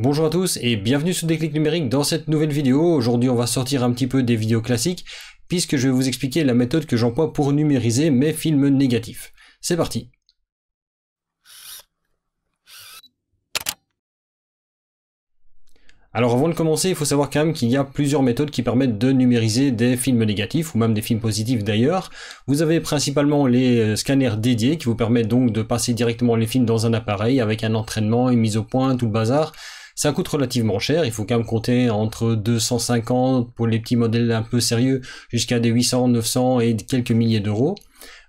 Bonjour à tous et bienvenue sur Déclic Numérique dans cette nouvelle vidéo. Aujourd'hui on va sortir un petit peu des vidéos classiques puisque je vais vous expliquer la méthode que j'emploie pour numériser mes films négatifs. C'est parti Alors avant de commencer, il faut savoir quand même qu'il y a plusieurs méthodes qui permettent de numériser des films négatifs ou même des films positifs d'ailleurs. Vous avez principalement les euh, scanners dédiés qui vous permettent donc de passer directement les films dans un appareil avec un entraînement, une mise au point, tout le bazar. Ça coûte relativement cher, il faut quand même compter entre 250 pour les petits modèles un peu sérieux jusqu'à des 800, 900 et quelques milliers d'euros.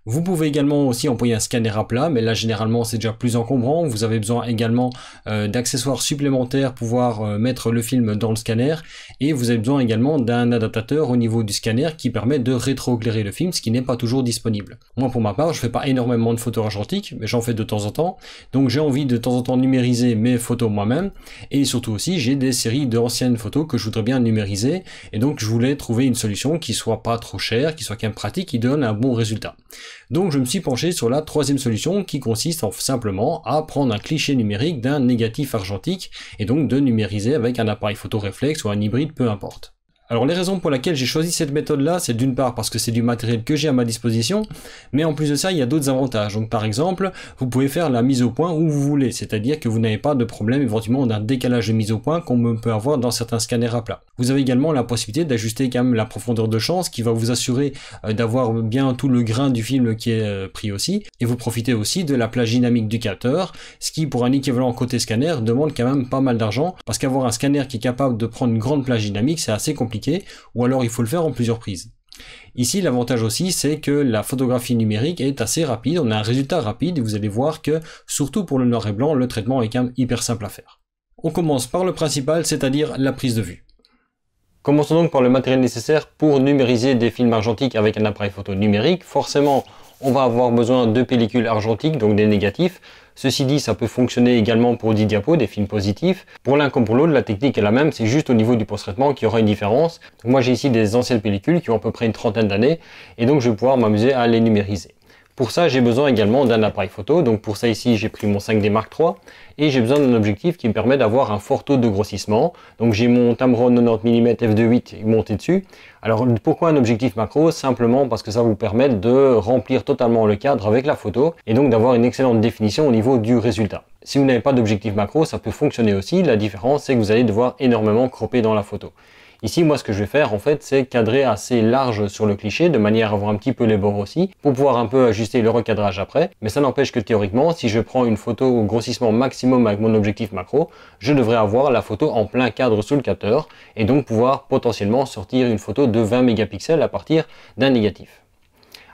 Vous pouvez également aussi employer un scanner à plat, mais là généralement c'est déjà plus encombrant. Vous avez besoin également euh, d'accessoires supplémentaires pour pouvoir euh, mettre le film dans le scanner. Et vous avez besoin également d'un adaptateur au niveau du scanner qui permet de rétroéclairer le film, ce qui n'est pas toujours disponible. Moi pour ma part, je fais pas énormément de photos argentiques, mais j'en fais de temps en temps. Donc j'ai envie de temps en temps numériser mes photos moi-même. Et surtout aussi j'ai des séries d'anciennes photos que je voudrais bien numériser. Et donc je voulais trouver une solution qui soit pas trop chère, qui soit quand même pratique, qui donne un bon résultat. Donc je me suis penché sur la troisième solution qui consiste simplement à prendre un cliché numérique d'un négatif argentique et donc de numériser avec un appareil photo ou un hybride, peu importe. Alors les raisons pour lesquelles j'ai choisi cette méthode-là, c'est d'une part parce que c'est du matériel que j'ai à ma disposition, mais en plus de ça, il y a d'autres avantages. Donc par exemple, vous pouvez faire la mise au point où vous voulez, c'est-à-dire que vous n'avez pas de problème éventuellement d'un décalage de mise au point qu'on peut avoir dans certains scanners à plat. Vous avez également la possibilité d'ajuster quand même la profondeur de champ, ce qui va vous assurer euh, d'avoir bien tout le grain du film qui est euh, pris aussi, et vous profitez aussi de la plage dynamique du capteur, ce qui pour un équivalent côté scanner demande quand même pas mal d'argent, parce qu'avoir un scanner qui est capable de prendre une grande plage dynamique, c'est assez compliqué ou alors il faut le faire en plusieurs prises. Ici, l'avantage aussi, c'est que la photographie numérique est assez rapide, on a un résultat rapide, et vous allez voir que, surtout pour le noir et blanc, le traitement est quand même hyper simple à faire. On commence par le principal, c'est-à-dire la prise de vue. Commençons donc par le matériel nécessaire pour numériser des films argentiques avec un appareil photo numérique. Forcément, on va avoir besoin de pellicules argentiques, donc des négatifs, Ceci dit, ça peut fonctionner également pour 10 diapos, des films positifs. Pour l'un comme pour l'autre, la technique est la même, c'est juste au niveau du post-traitement qu'il y aura une différence. moi j'ai ici des anciennes pellicules qui ont à peu près une trentaine d'années, et donc je vais pouvoir m'amuser à les numériser. Pour ça, j'ai besoin également d'un appareil photo. Donc pour ça ici, j'ai pris mon 5D Mark III et j'ai besoin d'un objectif qui me permet d'avoir un fort taux de grossissement. Donc j'ai mon Tamron 90 mm f2.8 monté dessus. Alors pourquoi un objectif macro Simplement parce que ça vous permet de remplir totalement le cadre avec la photo et donc d'avoir une excellente définition au niveau du résultat. Si vous n'avez pas d'objectif macro, ça peut fonctionner aussi. La différence, c'est que vous allez devoir énormément cropper dans la photo. Ici, moi, ce que je vais faire, en fait, c'est cadrer assez large sur le cliché, de manière à avoir un petit peu les bords aussi, pour pouvoir un peu ajuster le recadrage après. Mais ça n'empêche que théoriquement, si je prends une photo au grossissement maximum avec mon objectif macro, je devrais avoir la photo en plein cadre sous le capteur, et donc pouvoir potentiellement sortir une photo de 20 mégapixels à partir d'un négatif.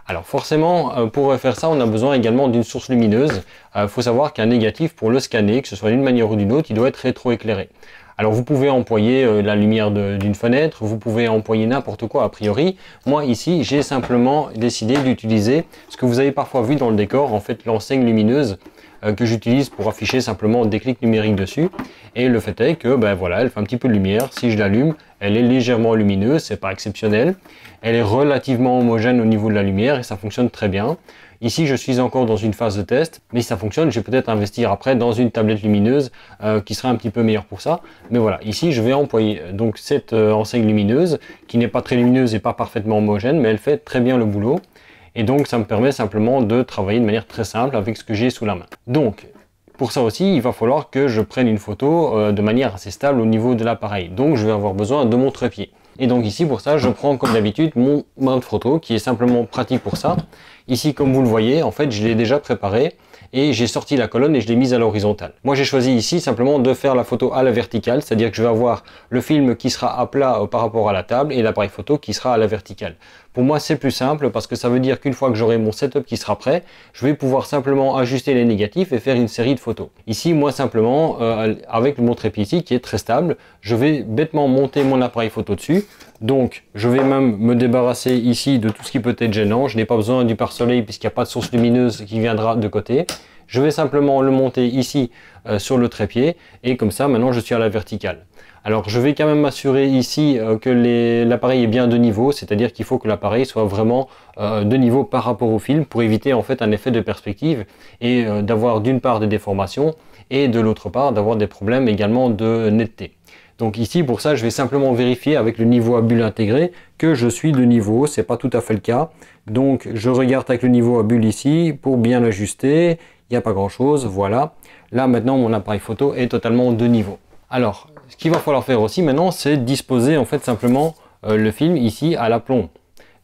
Alors forcément, euh, pour faire ça, on a besoin également d'une source lumineuse. Il euh, faut savoir qu'un négatif, pour le scanner, que ce soit d'une manière ou d'une autre, il doit être rétroéclairé. Alors vous pouvez employer euh, la lumière d'une fenêtre, vous pouvez employer n'importe quoi a priori. Moi ici, j'ai simplement décidé d'utiliser ce que vous avez parfois vu dans le décor, en fait l'enseigne lumineuse euh, que j'utilise pour afficher simplement des clics numériques dessus. Et le fait est que, ben voilà, elle fait un petit peu de lumière. Si je l'allume, elle est légèrement lumineuse, c'est pas exceptionnel. Elle est relativement homogène au niveau de la lumière et ça fonctionne très bien. Ici, je suis encore dans une phase de test, mais si ça fonctionne, je vais peut-être investir après dans une tablette lumineuse euh, qui sera un petit peu meilleure pour ça. Mais voilà, ici, je vais employer euh, donc cette euh, enseigne lumineuse qui n'est pas très lumineuse et pas parfaitement homogène, mais elle fait très bien le boulot. Et donc, ça me permet simplement de travailler de manière très simple avec ce que j'ai sous la main. Donc, pour ça aussi, il va falloir que je prenne une photo de manière assez stable au niveau de l'appareil. Donc, je vais avoir besoin de mon trépied. Et donc ici, pour ça, je prends comme d'habitude mon main de photo qui est simplement pratique pour ça. Ici, comme vous le voyez, en fait, je l'ai déjà préparé et j'ai sorti la colonne et je l'ai mise à l'horizontale. Moi, j'ai choisi ici simplement de faire la photo à la verticale, c'est-à-dire que je vais avoir le film qui sera à plat euh, par rapport à la table et l'appareil photo qui sera à la verticale. Pour moi, c'est plus simple parce que ça veut dire qu'une fois que j'aurai mon setup qui sera prêt, je vais pouvoir simplement ajuster les négatifs et faire une série de photos. Ici, moi simplement, euh, avec mon trépied ici qui est très stable, je vais bêtement monter mon appareil photo dessus. Donc, je vais même me débarrasser ici de tout ce qui peut être gênant. Je n'ai pas besoin du pare-soleil puisqu'il n'y a pas de source lumineuse qui viendra de côté. Je vais simplement le monter ici euh, sur le trépied et comme ça, maintenant, je suis à la verticale. Alors je vais quand même m'assurer ici euh, que l'appareil est bien de niveau, c'est-à-dire qu'il faut que l'appareil soit vraiment euh, de niveau par rapport au film pour éviter en fait un effet de perspective et euh, d'avoir d'une part des déformations et de l'autre part d'avoir des problèmes également de netteté. Donc ici pour ça je vais simplement vérifier avec le niveau à bulle intégré que je suis de niveau, c'est pas tout à fait le cas. Donc je regarde avec le niveau à bulle ici pour bien l'ajuster, il n'y a pas grand chose, voilà. Là maintenant mon appareil photo est totalement de niveau. Alors ce qu'il va falloir faire aussi maintenant, c'est disposer en fait simplement euh, le film ici à l'aplomb.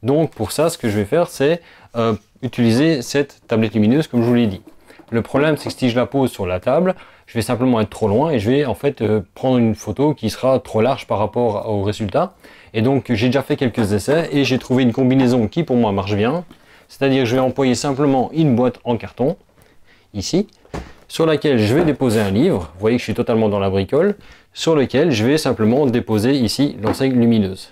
Donc pour ça, ce que je vais faire, c'est euh, utiliser cette tablette lumineuse comme je vous l'ai dit. Le problème, c'est que si je la pose sur la table, je vais simplement être trop loin et je vais en fait euh, prendre une photo qui sera trop large par rapport au résultat. Et donc j'ai déjà fait quelques essais et j'ai trouvé une combinaison qui pour moi marche bien. C'est-à-dire que je vais employer simplement une boîte en carton, ici, sur laquelle je vais déposer un livre. Vous voyez que je suis totalement dans la bricole sur lequel je vais simplement déposer ici l'enseigne lumineuse.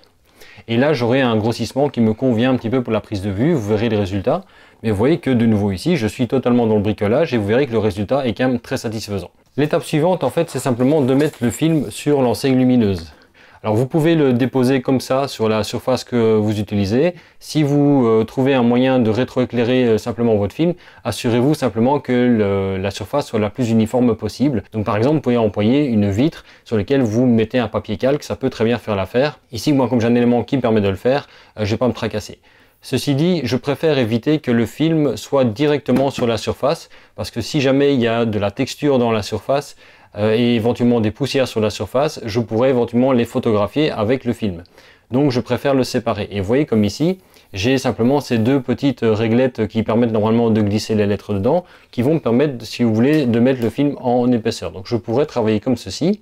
Et là, j'aurai un grossissement qui me convient un petit peu pour la prise de vue, vous verrez le résultat. Mais vous voyez que de nouveau ici, je suis totalement dans le bricolage et vous verrez que le résultat est quand même très satisfaisant. L'étape suivante, en fait, c'est simplement de mettre le film sur l'enseigne lumineuse. Alors vous pouvez le déposer comme ça sur la surface que vous utilisez. Si vous euh, trouvez un moyen de rétroéclairer euh, simplement votre film, assurez-vous simplement que la surface soit la plus uniforme possible. Donc par exemple, vous pouvez employer une vitre sur laquelle vous mettez un papier calque, ça peut très bien faire l'affaire. Ici, moi comme j'ai un élément qui me permet de le faire, euh, je ne vais pas me tracasser. Ceci dit, je préfère éviter que le film soit directement sur la surface, parce que si jamais il y a de la texture dans la surface, euh, et éventuellement des poussières sur la surface, je pourrais éventuellement les photographier avec le film. Donc je préfère le séparer. Et vous voyez comme ici, j'ai simplement ces deux petites réglettes qui permettent normalement de glisser les lettres dedans, qui vont me permettre, si vous voulez, de mettre le film en épaisseur. Donc je pourrais travailler comme ceci,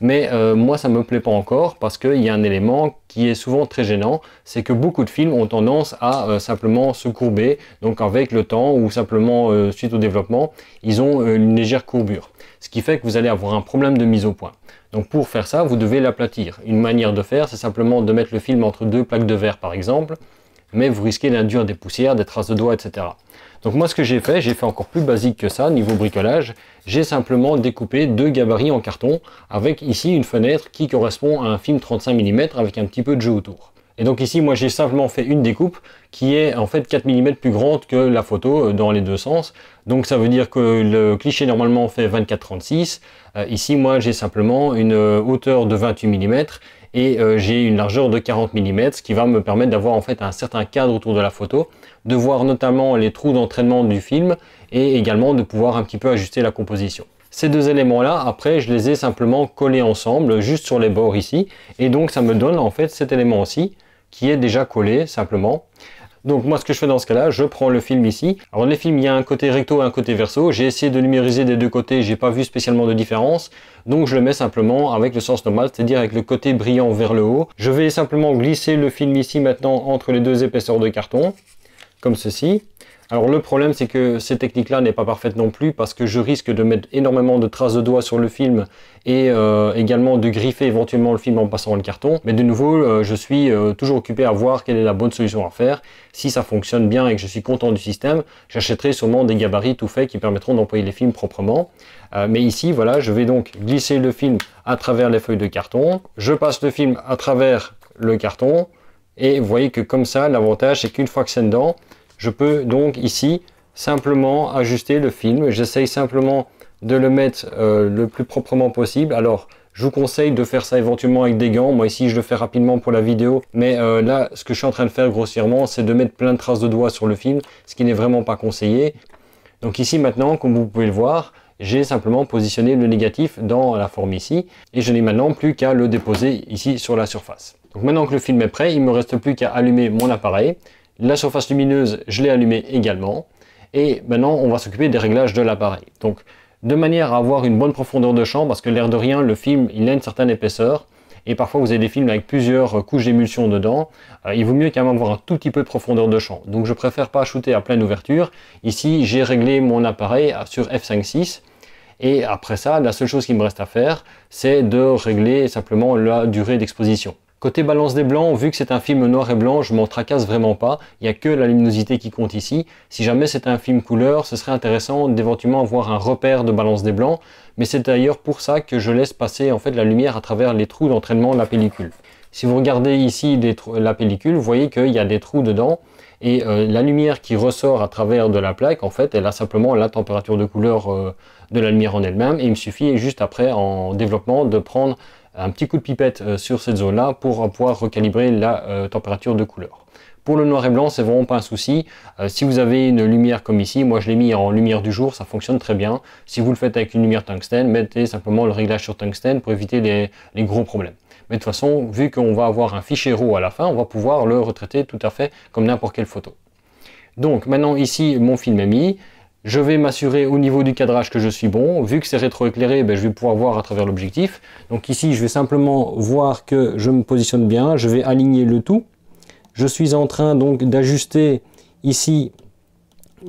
mais euh, moi ça ne me plaît pas encore parce qu'il y a un élément qui est souvent très gênant, c'est que beaucoup de films ont tendance à euh, simplement se courber, donc avec le temps ou simplement suite au développement, ils ont une légère courbure ce qui fait que vous allez avoir un problème de mise au point. Donc pour faire ça, vous devez l'aplatir. Une manière de faire, c'est simplement de mettre le film entre deux plaques de verre par exemple, mais vous risquez d'induire des poussières, des traces de doigts, etc. Donc moi ce que j'ai fait, j'ai fait encore plus basique que ça niveau bricolage, j'ai simplement découpé deux gabarits en carton avec ici une fenêtre qui correspond à un film 35 mm avec un petit peu de jeu autour. Et donc ici, moi j'ai simplement fait une découpe qui est en fait 4 mm plus grande que la photo euh, dans les deux sens. Donc ça veut dire que le cliché normalement fait 24-36. Euh, ici, moi j'ai simplement une euh, hauteur de 28 mm et j'ai une largeur de 40 mm, ce qui va me permettre d'avoir en fait un certain cadre autour de la photo, de voir notamment les trous d'entraînement du film et également de pouvoir un petit peu ajuster la composition. Ces deux éléments-là, après, je les ai simplement collés ensemble, juste sur les bords ici, et donc ça me donne en fait cet élément aussi, qui est déjà collé simplement. Donc moi ce que je fais dans ce cas-là, je prends le film ici. Alors les films, il y a un côté recto et un côté verso. J'ai essayé de numériser des deux côtés, j'ai pas vu spécialement de différence. Donc je le mets simplement avec le sens normal, c'est-à-dire avec le côté brillant vers le haut. Je vais simplement glisser le film ici maintenant entre les deux épaisseurs de carton, comme ceci. Alors le problème c'est que cette technique là n'est pas parfaite non plus parce que je risque de mettre énormément de traces de doigts sur le film et euh, également de griffer éventuellement le film en passant le carton. Mais de nouveau euh, je suis euh, toujours occupé à voir quelle est la bonne solution à faire. Si ça fonctionne bien et que je suis content du système, j'achèterai sûrement des gabarits tout faits qui permettront d'employer les films proprement. mais ici voilà je vais donc glisser le film à travers les feuilles de carton. Je passe le film à travers le carton et vous voyez que comme ça l'avantage c'est qu'une fois que c'est dedans je peux donc ici simplement ajuster le film. J'essaye simplement de le mettre euh, le plus proprement possible. Alors, je vous conseille de faire ça éventuellement avec des gants. Moi ici, je le fais rapidement pour la vidéo. Mais euh, là, ce que je suis en train de faire grossièrement, c'est de mettre plein de traces de doigts sur le film, ce qui n'est vraiment pas conseillé. Donc ici maintenant, comme vous pouvez le voir, j'ai simplement positionné le négatif dans la forme ici. Et je n'ai maintenant plus qu'à le déposer ici sur la surface. Donc maintenant que le film est prêt, il me reste plus qu'à allumer mon appareil. La surface lumineuse, je l'ai allumée également. Et maintenant, on va s'occuper des réglages de l'appareil. Donc, de manière à avoir une bonne profondeur de champ, parce que l'air de rien, le film, il a une certaine épaisseur. Et parfois, vous avez des films avec plusieurs couches d'émulsion dedans. Euh, il vaut mieux quand même avoir un tout petit peu de profondeur de champ. Donc, je préfère pas shooter à pleine ouverture. Ici, j'ai réglé mon appareil sur f5.6. Et après ça, la seule chose qui me reste à faire, c'est de régler simplement la durée d'exposition. Côté balance des blancs, vu que c'est un film noir et blanc, je m'en tracasse vraiment pas. Il n'y a que la luminosité qui compte ici. Si jamais c'est un film couleur, ce serait intéressant d'éventuellement avoir un repère de balance des blancs. Mais c'est d'ailleurs pour ça que je laisse passer en fait la lumière à travers les trous d'entraînement de la pellicule. Si vous regardez ici la pellicule, vous voyez qu'il y a des trous dedans et euh, la lumière qui ressort à travers de la plaque, en fait, elle a simplement la température de couleur euh, de la lumière en elle-même et il me suffit juste après en développement de prendre un petit coup de pipette euh, sur cette zone-là pour pouvoir recalibrer la euh, température de couleur. Pour le noir et blanc, c'est vraiment pas un souci. Euh, si vous avez une lumière comme ici, moi je l'ai mis en lumière du jour, ça fonctionne très bien. Si vous le faites avec une lumière tungstène, mettez simplement le réglage sur tungstène pour éviter les, les gros problèmes. Mais de toute façon, vu qu'on va avoir un fichier RAW à la fin, on va pouvoir le retraiter tout à fait comme n'importe quelle photo. Donc maintenant ici, mon film est mis je vais m'assurer au niveau du cadrage que je suis bon. Vu que c'est rétroéclairé, ben, je vais pouvoir voir à travers l'objectif. Donc ici, je vais simplement voir que je me positionne bien. Je vais aligner le tout. Je suis en train donc d'ajuster ici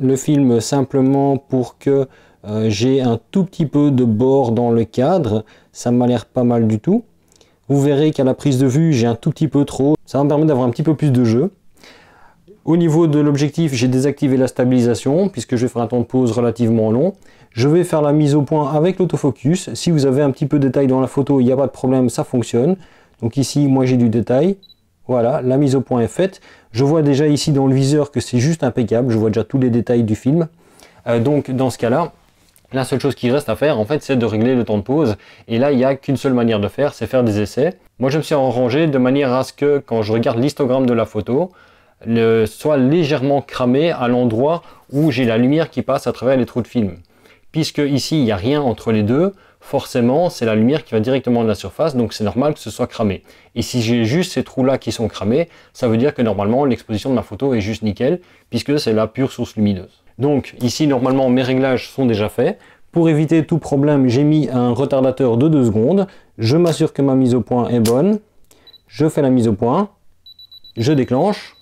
le film simplement pour que euh, j'ai un tout petit peu de bord dans le cadre. Ça m'a l'air pas mal du tout. Vous verrez qu'à la prise de vue, j'ai un tout petit peu trop. Ça me permet d'avoir un petit peu plus de jeu. Au niveau de l'objectif, j'ai désactivé la stabilisation puisque je vais faire un temps de pause relativement long. Je vais faire la mise au point avec l'autofocus. Si vous avez un petit peu de détail dans la photo, il n'y a pas de problème, ça fonctionne. Donc ici, moi j'ai du détail. Voilà, la mise au point est faite. Je vois déjà ici dans le viseur que c'est juste impeccable. Je vois déjà tous les détails du film. Euh, donc dans ce cas-là, la seule chose qui reste à faire, en fait, c'est de régler le temps de pause. Et là, il n'y a qu'une seule manière de faire, c'est faire des essais. Moi, je me suis arrangé de manière à ce que, quand je regarde l'histogramme de la photo, soit légèrement cramé à l'endroit où j'ai la lumière qui passe à travers les trous de film. Puisque ici, il n'y a rien entre les deux, forcément, c'est la lumière qui va directement de la surface, donc c'est normal que ce soit cramé. Et si j'ai juste ces trous-là qui sont cramés, ça veut dire que normalement, l'exposition de ma photo est juste nickel, puisque c'est la pure source lumineuse. Donc ici, normalement, mes réglages sont déjà faits. Pour éviter tout problème, j'ai mis un retardateur de 2 secondes. Je m'assure que ma mise au point est bonne. Je fais la mise au point. Je déclenche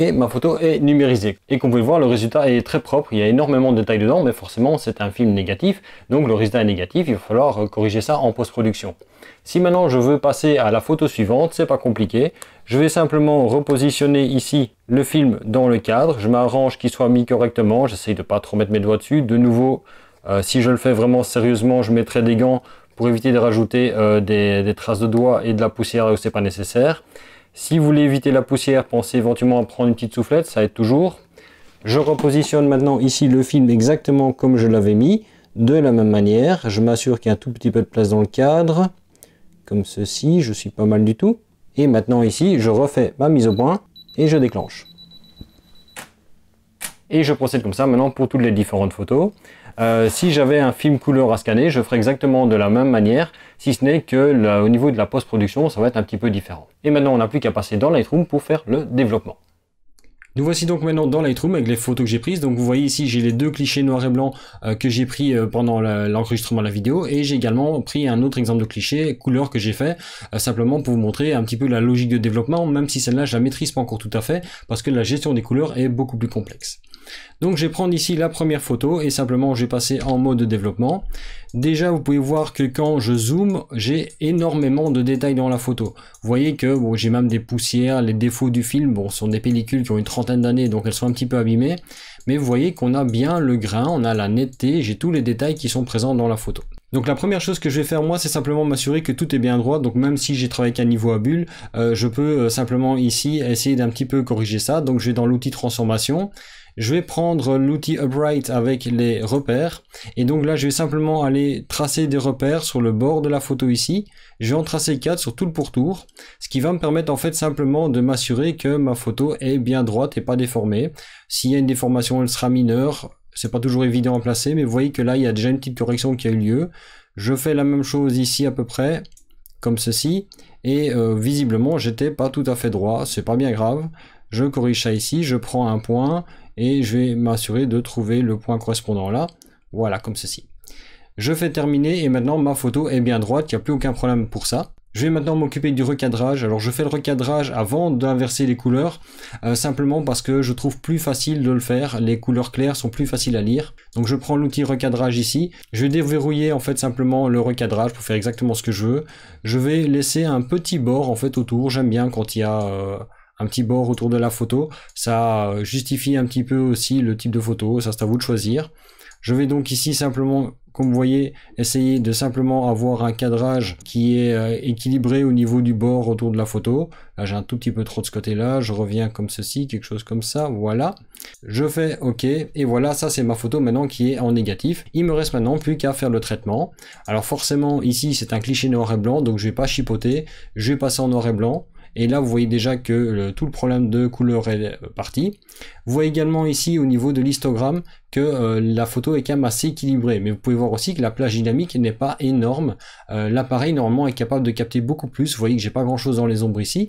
et ma photo est numérisée. Et comme vous pouvez le voir, le résultat est très propre, il y a énormément de détails dedans, mais forcément c'est un film négatif, donc le résultat est négatif, il va falloir corriger ça en post-production. Si maintenant je veux passer à la photo suivante, c'est pas compliqué, je vais simplement repositionner ici le film dans le cadre, je m'arrange qu'il soit mis correctement, j'essaye de pas trop mettre mes doigts dessus, de nouveau, euh, si je le fais vraiment sérieusement, je mettrai des gants pour éviter de rajouter euh, des, des, traces de doigts et de la poussière où c'est pas nécessaire. Si vous voulez éviter la poussière, pensez éventuellement à prendre une petite soufflette, ça aide toujours. Je repositionne maintenant ici le film exactement comme je l'avais mis, de la même manière. Je m'assure qu'il y a un tout petit peu de place dans le cadre, comme ceci, je suis pas mal du tout. Et maintenant ici, je refais ma mise au point et je déclenche. Et je procède comme ça maintenant pour toutes les différentes photos. Euh, si j'avais un film couleur à scanner, je ferais exactement de la même manière, si ce n'est que au niveau de la post-production, ça va être un petit peu différent. Et maintenant, on n'a plus qu'à passer dans Lightroom pour faire le développement. Nous voici donc maintenant dans Lightroom avec les photos que j'ai prises. Donc vous voyez ici, j'ai les deux clichés noir et blanc euh, que j'ai pris euh, pendant l'enregistrement de la vidéo et j'ai également pris un autre exemple de cliché couleur que j'ai fait simplement pour vous montrer un petit peu la logique de développement même si celle-là je la maîtrise pas encore tout à fait parce que la gestion des couleurs est beaucoup plus complexe. Donc je vais prendre ici la première photo et simplement je vais passer en mode développement. Déjà vous pouvez voir que quand je zoome, j'ai énormément de détails dans la photo. Vous voyez que bon, j'ai même des poussières, les défauts du film, bon, sont des pellicules qui ont une trentaine d'années donc elles sont un petit peu abîmées. Mais vous voyez qu'on a bien le grain, on a la netteté, j'ai tous les détails qui sont présents dans la photo. Donc la première chose que je vais faire moi c'est simplement m'assurer que tout est bien droit donc même si j'ai travaillé un niveau à bulle euh, je peux euh, simplement ici essayer d'un petit peu corriger ça donc je vais dans l'outil transformation je vais prendre l'outil Upright avec les repères. Et donc là, je vais simplement aller tracer des repères sur le bord de la photo ici. Je vais en tracer 4 sur tout le pourtour. Ce qui va me permettre en fait simplement de m'assurer que ma photo est bien droite et pas déformée. S'il y a une déformation, elle sera mineure. C'est pas toujours évident à placer, mais vous voyez que là, il y a déjà une petite correction qui a eu lieu. Je fais la même chose ici à peu près, comme ceci. Et euh, visiblement, j'étais pas tout à fait droit. C'est pas bien grave je corrige ça ici, je prends un point, et je vais m'assurer de trouver le point correspondant là. Voilà, comme ceci. Je fais terminer et maintenant ma photo est bien droite, il n'y a plus aucun problème pour ça. Je vais maintenant m'occuper du recadrage. Alors je fais le recadrage avant d'inverser les couleurs, euh, simplement parce que je trouve plus facile de le faire. Les couleurs claires sont plus faciles à lire. Donc je prends l'outil recadrage ici. Je vais déverrouiller en fait simplement le recadrage pour faire exactement ce que je veux. Je vais laisser un petit bord en fait autour. J'aime bien quand il y a... Euh, un petit bord autour de la photo. Ça euh, justifie un petit peu aussi le type de photo, ça c'est à vous de choisir. Je vais donc ici simplement, comme vous voyez, essayer de simplement avoir un cadrage qui est euh, équilibré au niveau du bord autour de la photo. Là, j'ai un tout petit peu trop de ce côté-là. Je reviens comme ceci, quelque chose comme ça. Voilà. Je fais OK. Et voilà, ça, c'est ma photo maintenant qui est en négatif. Il me reste maintenant plus qu'à faire le traitement. Alors forcément, ici, c'est un cliché noir et blanc, donc je vais pas chipoter. Je vais passer en noir et blanc. Et là, vous voyez déjà que tout le problème de couleur est euh, parti. Vous voyez également ici au niveau de l'histogramme que euh, la photo est quand même assez équilibrée. Mais vous pouvez voir aussi que la plage dynamique n'est pas énorme. Euh, l'appareil normalement est capable de capter beaucoup plus. Vous voyez que j'ai pas grand chose dans les ombres ici.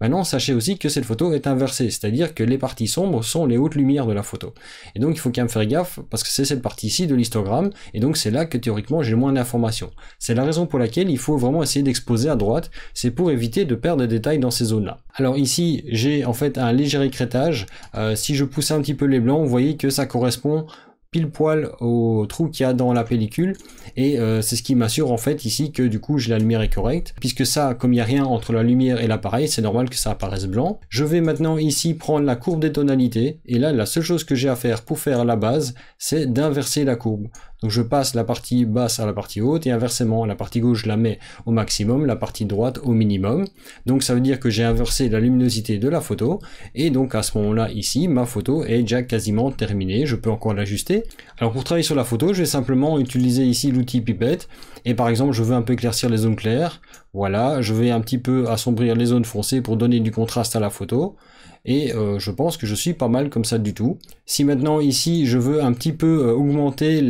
Maintenant, sachez aussi que cette photo est inversée, c'est-à-dire que les parties sombres sont les hautes lumières de la photo. Et donc, il faut quand même faire gaffe parce que c'est cette partie-ci de l'histogramme et donc c'est là que théoriquement j'ai le moins d'informations. C'est la raison pour laquelle il faut vraiment essayer d'exposer à droite, c'est pour éviter de perdre des détails dans ces zones-là. Alors ici, j'ai en fait un léger écrêtage, euh, si je pousse un petit peu les blancs, vous voyez que ça correspond pile poil au trou qu'il y a dans la pellicule et euh, c'est ce qui m'assure en fait ici que du coup la lumière est correcte puisque ça comme il n'y a rien entre la lumière et l'appareil c'est normal que ça apparaisse blanc je vais maintenant ici prendre la courbe des tonalités et là la seule chose que j'ai à faire pour faire la base c'est d'inverser la courbe donc je passe la partie basse à la partie haute et inversement, la partie gauche je la mets au maximum, la partie droite au minimum. Donc ça veut dire que j'ai inversé la luminosité de la photo et donc à ce moment-là ici, ma photo est déjà quasiment terminée, je peux encore l'ajuster. Alors pour travailler sur la photo, je vais simplement utiliser ici l'outil pipette et par exemple je veux un peu éclaircir les zones claires. Voilà, je vais un petit peu assombrir les zones foncées pour donner du contraste à la photo. Et euh, je pense que je suis pas mal comme ça du tout. Si maintenant ici je veux un petit peu euh, augmenter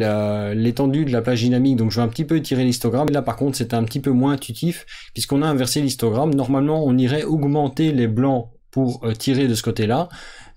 l'étendue de la plage dynamique, donc je vais un petit peu tirer l'histogramme. Là par contre c'est un petit peu moins intuitif puisqu'on a inversé l'histogramme. Normalement on irait augmenter les blancs pour euh, tirer de ce côté-là.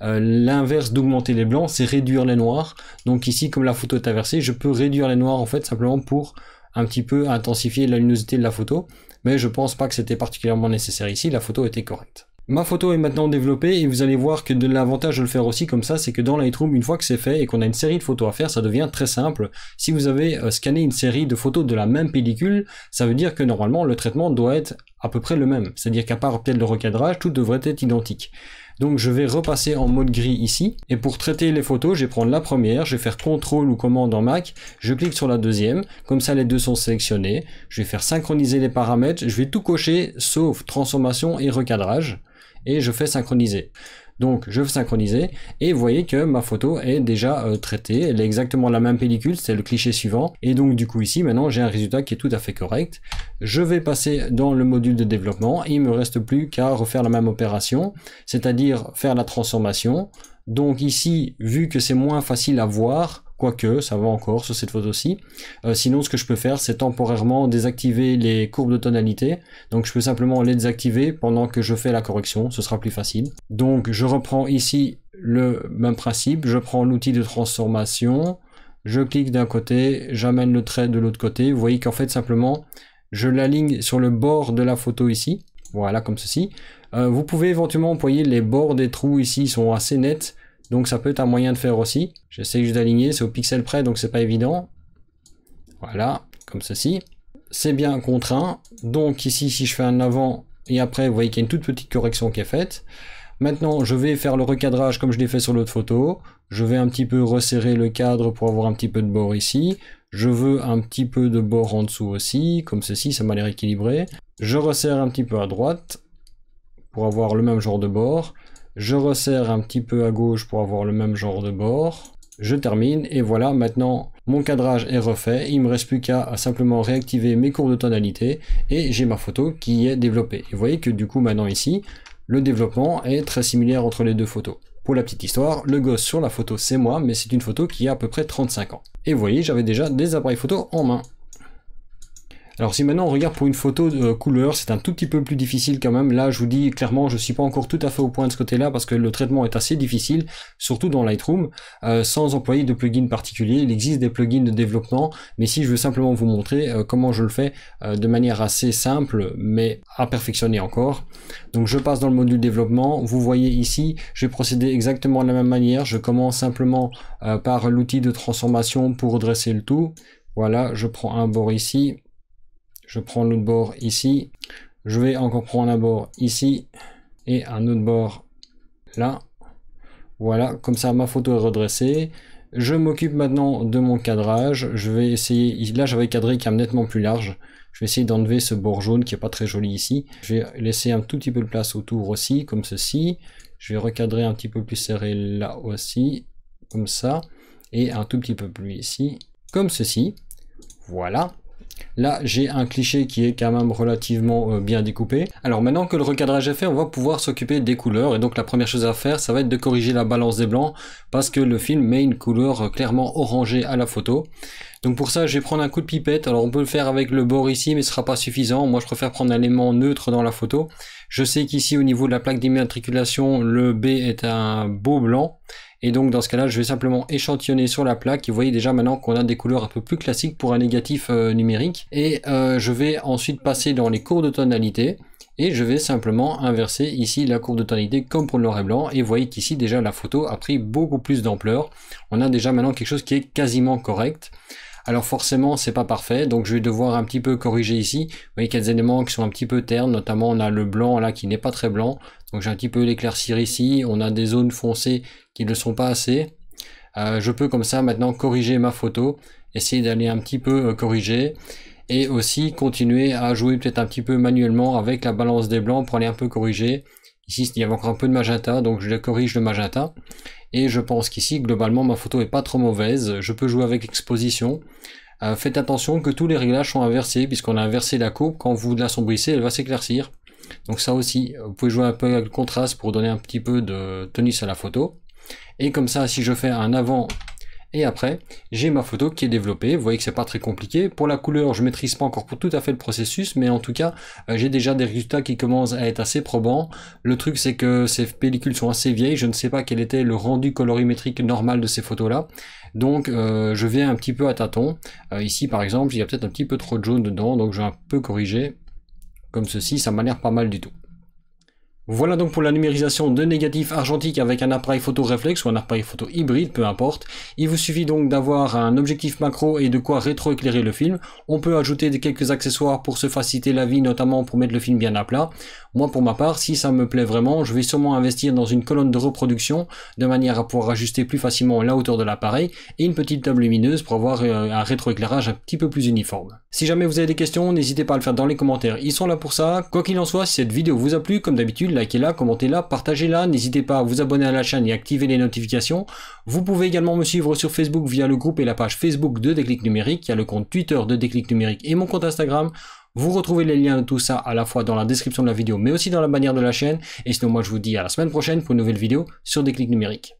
L'inverse d'augmenter les blancs, c'est réduire les noirs. Donc ici, comme la photo est inversée, je peux réduire les noirs en fait simplement pour un petit peu intensifier la luminosité de la photo mais je pense pas que c'était particulièrement nécessaire ici, la photo était correcte. Ma photo est maintenant développée et vous allez voir que de l'avantage de le faire aussi comme ça, c'est que dans Lightroom, une fois que c'est fait et qu'on a une série de photos à faire, ça devient très simple. Si vous avez euh, scanné une série de photos de la même pellicule, ça veut dire que normalement le traitement doit être à peu près le même. C'est-à-dire qu'à part peut-être le recadrage, tout devrait être identique. Donc je vais repasser en mode gris ici. Et pour traiter les photos, je vais prendre la première, je vais faire CTRL ou commande en Mac, je clique sur la deuxième, comme ça les deux sont sélectionnés. Je vais faire synchroniser les paramètres, je vais tout cocher sauf transformation et recadrage. Et je fais synchroniser. Donc je veux synchroniser et vous voyez que ma photo est déjà euh, traitée, elle est exactement la même pellicule, c'est le cliché suivant. Et donc du coup ici maintenant j'ai un résultat qui est tout à fait correct. Je vais passer dans le module de développement, Il il me reste plus qu'à refaire la même opération, c'est-à-dire faire la transformation. Donc ici, vu que c'est moins facile à voir, quoique ça va encore sur cette photo-ci. Euh, sinon, ce que je peux faire, c'est temporairement désactiver les courbes de tonalité. Donc, je peux simplement les désactiver pendant que je fais la correction, ce sera plus facile. Donc, je reprends ici le même principe, je prends l'outil de transformation, je clique d'un côté, j'amène le trait de l'autre côté. Vous voyez qu'en fait, simplement, je l'aligne sur le bord de la photo ici. Voilà, comme ceci. Euh, vous pouvez éventuellement employer les bords des trous ici, sont assez nets. Donc ça peut être un moyen de faire aussi. J'essaie juste d'aligner, c'est au pixel près, donc c'est pas évident. Voilà, comme ceci. C'est bien contraint. Donc ici, si je fais un avant et après, vous voyez qu'il y a une toute petite correction qui est faite. Maintenant, je vais faire le recadrage comme je l'ai fait sur l'autre photo. Je vais un petit peu resserrer le cadre pour avoir un petit peu de bord ici. Je veux un petit peu de bord en dessous aussi, comme ceci, ça m'a l'air équilibré. Je resserre un petit peu à droite pour avoir le même genre de bord. Je resserre un petit peu à gauche pour avoir le même genre de bord. Je termine et voilà, maintenant mon cadrage est refait. Il me reste plus qu'à simplement réactiver mes courbes de tonalité et j'ai ma photo qui est développée. Et vous voyez que du coup maintenant ici, le développement est très similaire entre les deux photos. Pour la petite histoire, le gosse sur la photo c'est moi, mais c'est une photo qui a à peu près 35 ans. Et vous voyez, j'avais déjà des appareils photo en main. Alors si maintenant on regarde pour une photo de couleur, c'est un tout petit peu plus difficile quand même. Là, je vous dis clairement, je suis pas encore tout à fait au point de ce côté-là parce que le traitement est assez difficile, surtout dans Lightroom, euh, sans employer de plugins particulier. Il existe des plugins de développement, mais si je veux simplement vous montrer euh, comment je le fais euh, de manière assez simple, mais à perfectionner encore. Donc je passe dans le module développement. Vous voyez ici, je vais procéder exactement de la même manière. Je commence simplement par l'outil de transformation pour dresser le tout. Voilà, je prends un bord ici, je prends l'autre bord ici. Je vais encore prendre un bord ici et un autre bord là. Voilà, comme ça ma photo est redressée. Je m'occupe maintenant de mon cadrage. Je vais essayer, là j'avais cadré qui est nettement plus large. Je vais essayer d'enlever ce bord jaune qui est pas très joli ici. Je vais laisser un tout petit peu de place autour aussi, comme ceci. Je vais recadrer un petit peu plus serré là aussi, comme ça. Et un tout petit peu plus ici, comme ceci. Voilà. Là, j'ai un cliché qui est quand même relativement euh, bien découpé. Alors maintenant que le recadrage est fait, on va pouvoir s'occuper des couleurs. Et donc la première chose à faire, ça va être de corriger la balance des blancs parce que le film met une couleur euh, clairement orangée à la photo. Donc pour ça, je vais prendre un coup de pipette. Alors on peut le faire avec le bord ici, mais ce sera pas suffisant. Moi, je préfère prendre un élément neutre dans la photo. Je sais qu'ici, au niveau de la plaque d'immatriculation, le B est un beau blanc. Et donc dans ce cas-là, je vais simplement échantillonner sur la plaque. vous voyez déjà maintenant qu'on a des couleurs un peu plus classiques pour un négatif euh, numérique. Et euh, je vais ensuite passer dans les courbes de tonalité. Et je vais simplement inverser ici la courbe de tonalité comme pour le noir et blanc. Et vous voyez qu'ici déjà la photo a pris beaucoup plus d'ampleur. On a déjà maintenant quelque chose qui est quasiment correct. Alors forcément, c'est pas parfait, donc je vais devoir un petit peu corriger ici. Vous voyez qu'il y a des éléments qui sont un petit peu ternes, notamment on a le blanc là qui n'est pas très blanc. Donc j'ai un petit peu l'éclaircir ici. On a des zones foncées qui ne sont pas assez. Euh, je peux comme ça maintenant corriger ma photo, essayer d'aller un petit peu euh, corriger et aussi continuer à jouer peut-être un petit peu manuellement avec la balance des blancs pour aller un peu corriger. Ici, il y avait encore un peu de magenta, donc je corrige le magenta. Et je pense qu'ici, globalement, ma photo est pas trop mauvaise. Je peux jouer avec exposition. Euh, faites attention que tous les réglages sont inversés, puisqu'on a inversé la coupe, Quand vous l'assombrissez, elle va s'éclaircir. Donc ça aussi, euh, vous pouvez jouer un peu avec le contraste pour donner un petit peu de tonus à la photo. Et comme ça, si je fais un avant et après, j'ai ma photo qui est développée. Vous voyez que c'est pas très compliqué. Pour la couleur, je maîtrise pas encore pour tout à fait le processus, mais en tout cas, euh, j'ai déjà des résultats qui commencent à être assez probants. Le truc, c'est que ces pellicules sont assez vieilles. Je ne sais pas quel était le rendu colorimétrique normal de ces photos-là. Donc, euh, je viens un petit peu à tâtons. ici, par exemple, il y a peut-être un petit peu trop de jaune dedans, donc je vais un peu corriger comme ceci, ça m'a l'air pas mal du tout. Voilà donc pour la numérisation de négatifs argentiques avec un appareil photo réflexe ou un appareil photo hybride, peu importe. Il vous suffit donc d'avoir un objectif macro et de quoi rétroéclairer le film. On peut ajouter quelques accessoires pour se faciliter la vie, notamment pour mettre le film bien à plat. Moi pour ma part, si ça me plaît vraiment, je vais sûrement investir dans une colonne de reproduction de manière à pouvoir ajuster plus facilement la hauteur de l'appareil et une petite table lumineuse pour avoir euh, un rétroéclairage un petit peu plus uniforme. Si jamais vous avez des questions, n'hésitez pas à le faire dans les commentaires, ils sont là pour ça. Quoi qu'il en soit, si cette vidéo vous a plu, comme d'habitude, likez-la, commentez-la, partagez-la. N'hésitez pas à vous abonner à la chaîne et activer les notifications. Vous pouvez également me suivre sur Facebook via le groupe et la page Facebook de Déclic Numérique. Il y a le compte Twitter de Déclic Numérique et mon compte Instagram. Vous retrouvez les liens de tout ça à la fois dans la description de la vidéo mais aussi dans la bannière de la chaîne. Et sinon moi je vous dis à la semaine prochaine pour une nouvelle vidéo sur Déclic Numérique.